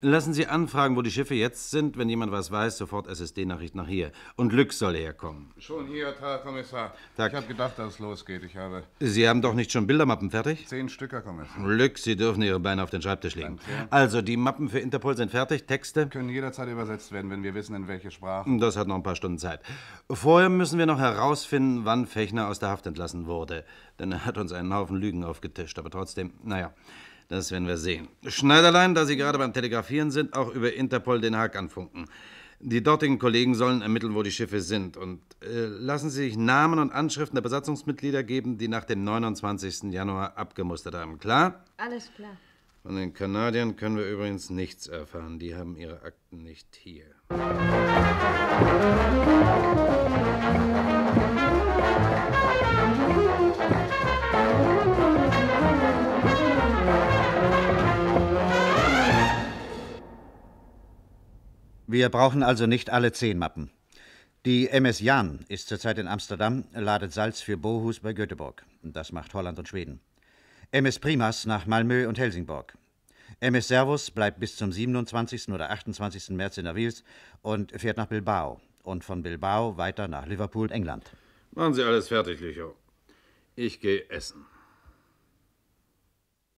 Lassen Sie anfragen, wo die Schiffe jetzt sind. Wenn jemand was weiß, sofort SSD-Nachricht nach hier. Und Glück soll herkommen. Schon hier, Herr Kommissar. Tag. Ich habe gedacht, dass es losgeht. Ich habe... Sie haben doch nicht schon Bildermappen fertig? Zehn Stück, Herr Kommissar. Glück, Sie dürfen Ihre Beine auf den Schreibtisch legen. Danke. Also, die Mappen für Interpol sind fertig. Texte? Können jederzeit übersetzt werden, wenn wir wissen, in welche Sprache. Das hat noch ein paar Stunden Zeit. Vorher müssen wir noch herausfinden, wann Fechner aus der Haft entlassen wurde. Denn er hat uns einen Haufen Lügen aufgetischt. Aber trotzdem, naja... Das werden wir sehen. Schneiderlein, da Sie gerade beim Telegrafieren sind, auch über Interpol den Haag anfunken. Die dortigen Kollegen sollen ermitteln, wo die Schiffe sind. Und äh, lassen Sie sich Namen und Anschriften der Besatzungsmitglieder geben, die nach dem 29. Januar abgemustert haben. Klar? Alles klar. Von den Kanadiern können wir übrigens nichts erfahren. Die haben ihre Akten nicht hier. Musik Wir brauchen also nicht alle zehn Mappen. Die MS Jan ist zurzeit in Amsterdam, ladet Salz für Bohus bei Göteborg. Das macht Holland und Schweden. MS Primas nach Malmö und Helsingborg. MS Servus bleibt bis zum 27. oder 28. März in Navils und fährt nach Bilbao und von Bilbao weiter nach Liverpool, England. Machen Sie alles fertig, Licho. Ich gehe essen.